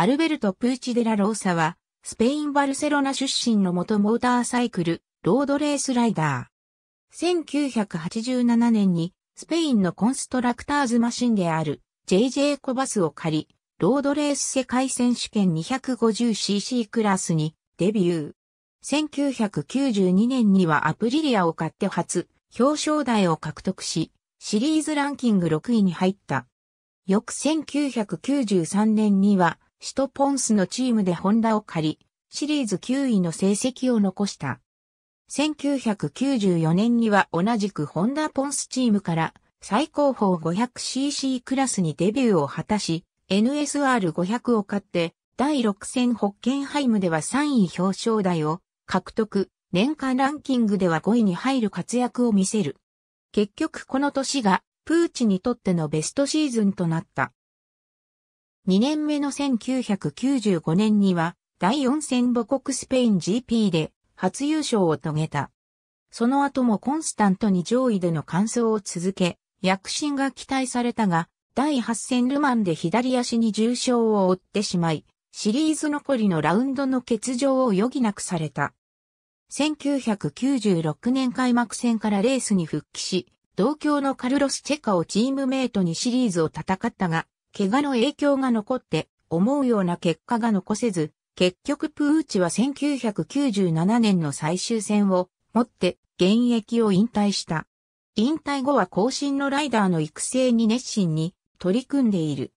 アルベルト・プーチデラ・ローサは、スペイン・バルセロナ出身の元モーターサイクル、ロードレースライダー。1987年に、スペインのコンストラクターズマシンである、JJ コバスを借り、ロードレース世界選手権 250cc クラスにデビュー。1992年にはアプリリアを買って初表彰台を獲得し、シリーズランキング6位に入った。翌1993年には首都ポンスのチームでホンダを借り、シリーズ9位の成績を残した。1994年には同じくホンダポンスチームから最高峰 500cc クラスにデビューを果たし、NSR500 を買って第6戦ホッケンハイムでは3位表彰台を獲得、年間ランキングでは5位に入る活躍を見せる。結局この年がプーチにとってのベストシーズンとなった。2年目の1995年には、第4戦母国スペイン GP で初優勝を遂げた。その後もコンスタントに上位での完走を続け、躍進が期待されたが、第8戦ルマンで左足に重傷を負ってしまい、シリーズ残りのラウンドの欠場を余儀なくされた。1996年開幕戦からレースに復帰し、同郷のカルロス・チェカをチームメイトにシリーズを戦ったが、怪我の影響が残って思うような結果が残せず、結局プーチは1997年の最終戦をもって現役を引退した。引退後は後進のライダーの育成に熱心に取り組んでいる。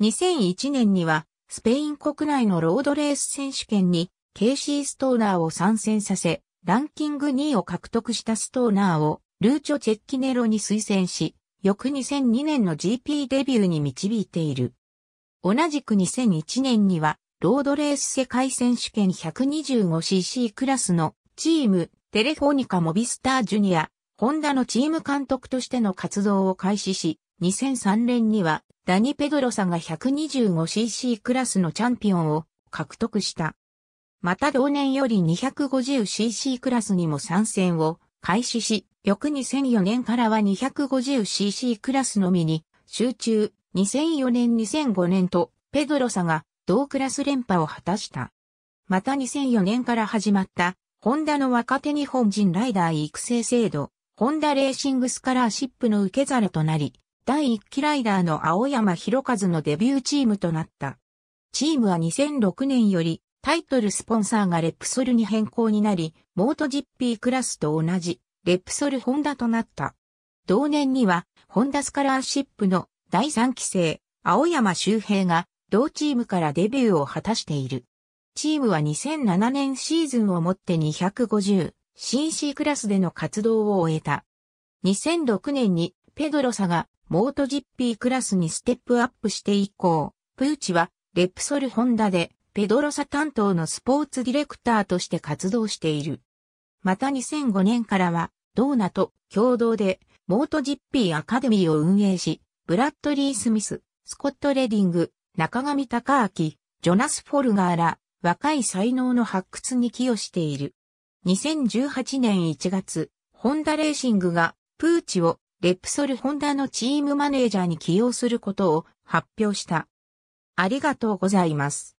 2001年にはスペイン国内のロードレース選手権にケイシー・ストーナーを参戦させ、ランキング2位を獲得したストーナーをルーチョ・チェッキネロに推薦し、翌2002年の GP デビューに導いている。同じく2001年には、ロードレース世界選手権 125cc クラスのチーム、テレフォニカモビスタージュニア、ホンダのチーム監督としての活動を開始し、2003年にはダニ・ペドロさんが 125cc クラスのチャンピオンを獲得した。また同年より 250cc クラスにも参戦を開始し、翌2004年からは 250cc クラスのみに集中、2004年2005年とペドロサが同クラス連覇を果たした。また2004年から始まったホンダの若手日本人ライダー育成制度、ホンダレーシングスカラーシップの受け皿となり、第1期ライダーの青山博和のデビューチームとなった。チームは2006年よりタイトルスポンサーがレプソルに変更になり、モート GP クラスと同じレプソルホンダとなった。同年には、ホンダスカラーシップの第3期生、青山周平が、同チームからデビューを果たしている。チームは2007年シーズンをもって 250cc クラスでの活動を終えた。2006年にペドロサがモートジッピークラスにステップアップして以降、プーチはレプソルホンダでペドロサ担当のスポーツディレクターとして活動している。また2005年からは、ドーナと共同で、モートジッピーアカデミーを運営し、ブラッドリー・スミス、スコット・レディング、中上隆明、ジョナス・フォルガーら、若い才能の発掘に寄与している。2018年1月、ホンダレーシングが、プーチを、レプソル・ホンダのチームマネージャーに起用することを発表した。ありがとうございます。